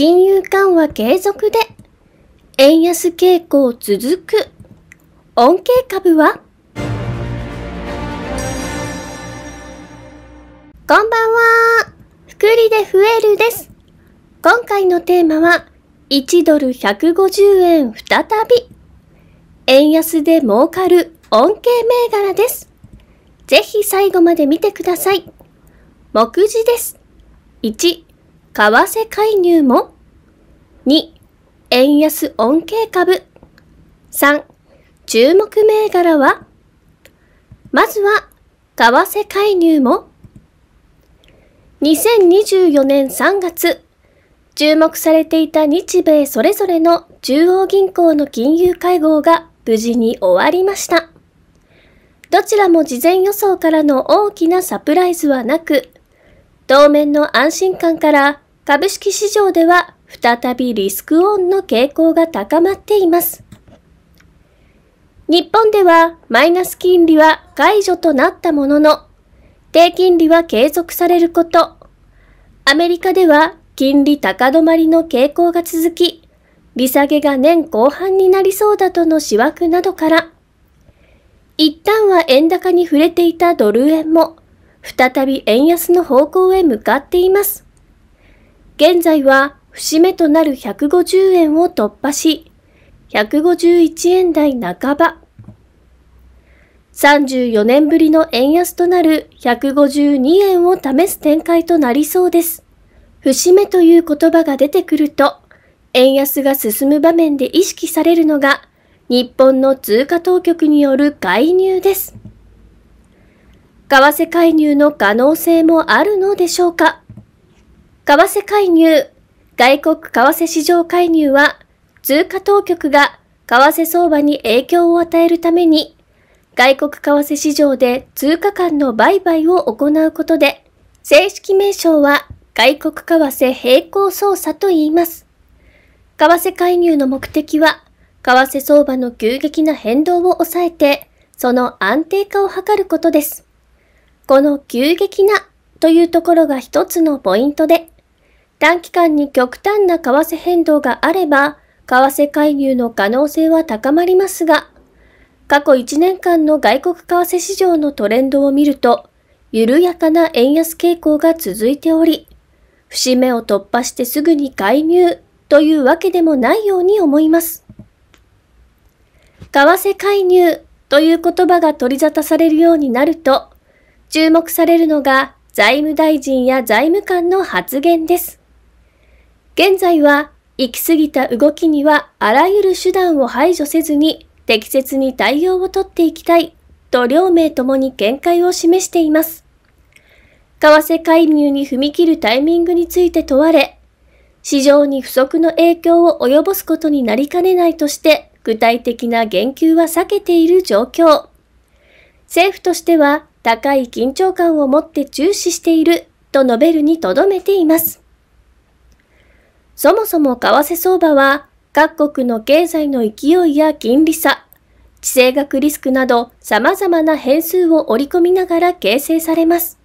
金融緩和継続で、円安傾向続く。恩恵株はこんばんは。福利で増えるです。今回のテーマは、1ドル150円再び。円安で儲かる恩恵銘柄です。ぜひ最後まで見てください。目次です。1、為替介入も ?2、円安恩恵株。3、注目銘柄はまずは、為替介入も2024年3月、注目されていた日米それぞれの中央銀行の金融会合が無事に終わりました。どちらも事前予想からの大きなサプライズはなく、当面の安心感から株式市場では再びリスクオンの傾向が高まっています。日本ではマイナス金利は解除となったものの、低金利は継続されること、アメリカでは金利高止まりの傾向が続き、利下げが年後半になりそうだとの思惑などから、一旦は円高に触れていたドル円も、再び円安の方向へ向かっています。現在は節目となる150円を突破し、151円台半ば。34年ぶりの円安となる152円を試す展開となりそうです。節目という言葉が出てくると、円安が進む場面で意識されるのが、日本の通貨当局による介入です。為替介入の可能性もあるのでしょうか為替介入。外国為替市場介入は、通貨当局が為替相場に影響を与えるために、外国為替市場で通貨間の売買を行うことで、正式名称は外国為替並行操作と言います。為替介入の目的は、為替相場の急激な変動を抑えて、その安定化を図ることです。この急激なというところが一つのポイントで、短期間に極端な為替変動があれば、為替介入の可能性は高まりますが、過去1年間の外国為替市場のトレンドを見ると、緩やかな円安傾向が続いており、節目を突破してすぐに介入というわけでもないように思います。為替介入という言葉が取り沙汰されるようになると、注目されるのが財務大臣や財務官の発言です。現在は行き過ぎた動きにはあらゆる手段を排除せずに適切に対応をとっていきたいと両名ともに見解を示しています。為替介入に踏み切るタイミングについて問われ、市場に不足の影響を及ぼすことになりかねないとして具体的な言及は避けている状況。政府としては高い緊張感を持って注視していると述べるにとどめています。そもそも為替相場は各国の経済の勢いや金利差、地政学リスクなど様々な変数を織り込みながら形成されます。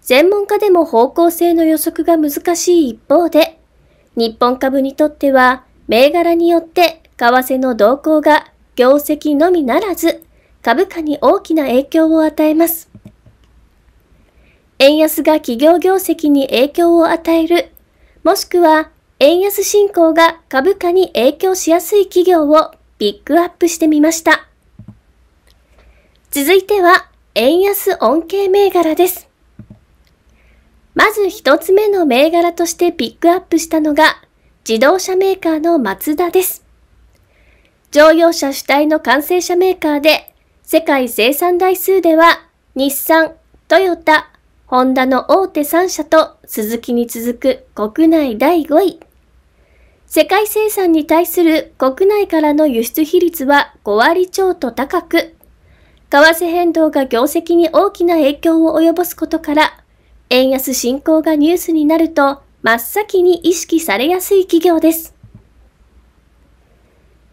専門家でも方向性の予測が難しい一方で、日本株にとっては銘柄によって為替の動向が業績のみならず株価に大きな影響を与えます。円安が企業業績に影響を与える、もしくは円安進行が株価に影響しやすい企業をピックアップしてみました。続いては、円安恩恵銘柄です。まず一つ目の銘柄としてピックアップしたのが、自動車メーカーのマツダです。乗用車主体の完成車メーカーで、世界生産台数では、日産、トヨタ、ホンダの大手3社と、鈴木に続く国内第5位、世界生産に対する国内からの輸出比率は5割超と高く、為替変動が業績に大きな影響を及ぼすことから、円安進行がニュースになると真っ先に意識されやすい企業です。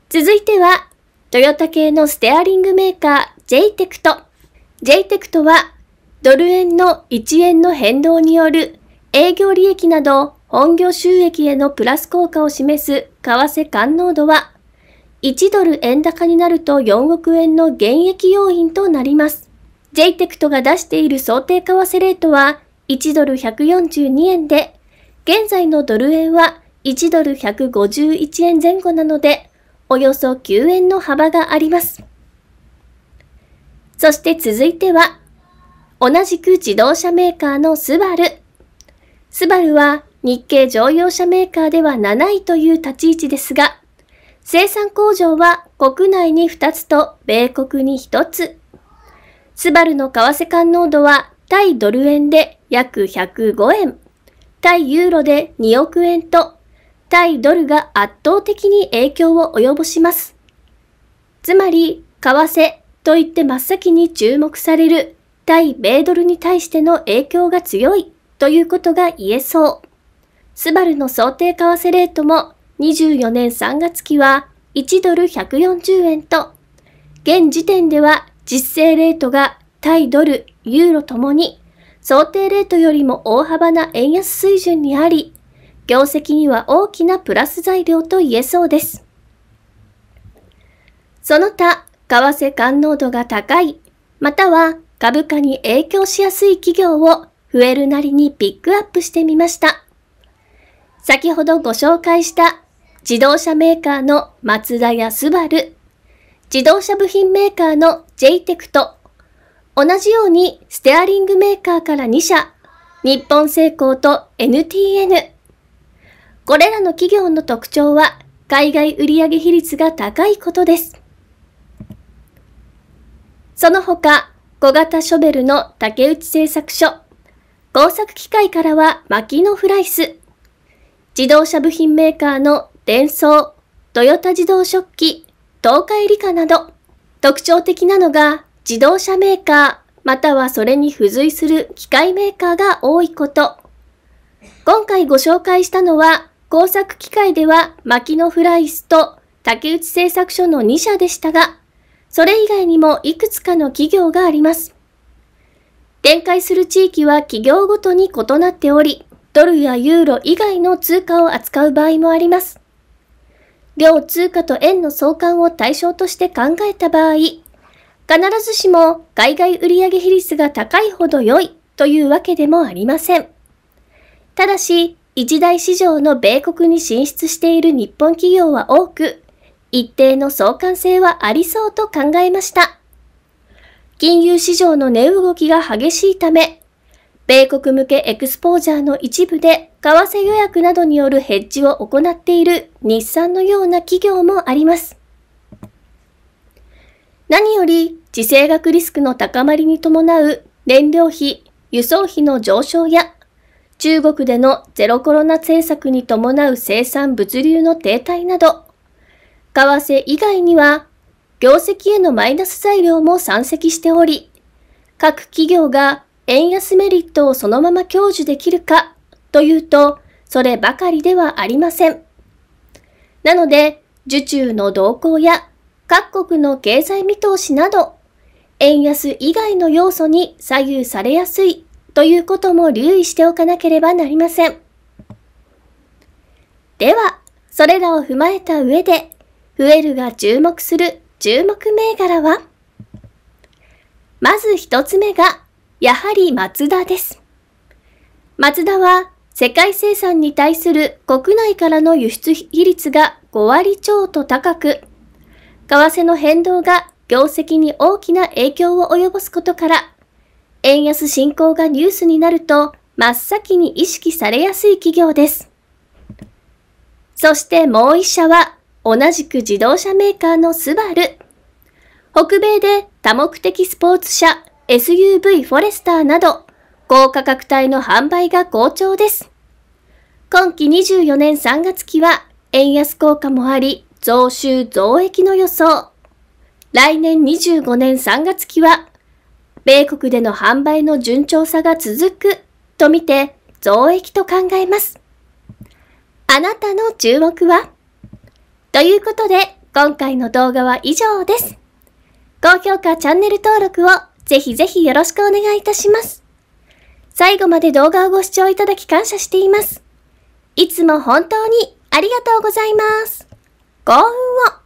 続いては、トヨタ系のステアリングメーカー JTEC t JTEC t は、ドル円の1円の変動による営業利益など本業収益へのプラス効果を示す為替感濃度は、1ドル円高になると4億円の減益要因となります。JTECT が出している想定為替レートは1ドル142円で、現在のドル円は1ドル151円前後なので、およそ9円の幅があります。そして続いては、同じく自動車メーカーのスバル。スバルは日系乗用車メーカーでは7位という立ち位置ですが、生産工場は国内に2つと米国に1つ。スバルの為替感濃度は対ドル円で約105円、対ユーロで2億円と、対ドルが圧倒的に影響を及ぼします。つまり、為替といって真っ先に注目される対米ドルに対しての影響が強いということが言えそう。スバルの想定為替レートも24年3月期は1ドル140円と、現時点では実勢レートが対ドル、ユーロともに想定レートよりも大幅な円安水準にあり、業績には大きなプラス材料と言えそうです。その他、為替感濃度が高い、または株価に影響しやすい企業を増えるなりにピックアップしてみました。先ほどご紹介した自動車メーカーのマツダやスバル、自動車部品メーカーの j テクト同じようにステアリングメーカーから2社、日本製鋼と NTN。これらの企業の特徴は海外売上比率が高いことです。その他、小型ショベルの竹内製作所、工作機械からは薪のフライス、自動車部品メーカーの電装、トヨタ自動食器、東海理科など、特徴的なのが自動車メーカー、またはそれに付随する機械メーカーが多いこと。今回ご紹介したのは、工作機械では牧野フライスと竹内製作所の2社でしたが、それ以外にもいくつかの企業があります。展開する地域は企業ごとに異なっており、ドルやユーロ以外の通貨を扱う場合もあります。両通貨と円の相関を対象として考えた場合、必ずしも海外売上比率が高いほど良いというわけでもありません。ただし、一大市場の米国に進出している日本企業は多く、一定の相関性はありそうと考えました。金融市場の値動きが激しいため、米国向けエクスポージャーの一部で、為替予約などによるヘッジを行っている日産のような企業もあります。何より、地政学リスクの高まりに伴う燃料費、輸送費の上昇や、中国でのゼロコロナ政策に伴う生産物流の停滞など、為替以外には、業績へのマイナス材料も山積しており、各企業が円安メリットをそのまま享受できるかというと、そればかりではありません。なので、受注の動向や各国の経済見通しなど、円安以外の要素に左右されやすいということも留意しておかなければなりません。では、それらを踏まえた上で、フエルが注目する注目銘柄はまず一つ目がやはりマツダです。マツダは世界生産に対する国内からの輸出比率が5割超と高く、為替の変動が業績に大きな影響を及ぼすことから、円安進行がニュースになると真っ先に意識されやすい企業です。そしてもう一社は同じく自動車メーカーのスバル。北米で多目的スポーツ車 SUV フォレスターなど、高価格帯の販売が好調です。今期24年3月期は、円安効果もあり、増収増益の予想。来年25年3月期は、米国での販売の順調さが続くとみて増益と考えます。あなたの注目はということで、今回の動画は以上です。高評価、チャンネル登録をぜひぜひよろしくお願いいたします。最後まで動画をご視聴いただき感謝しています。いつも本当にありがとうございます。幸運を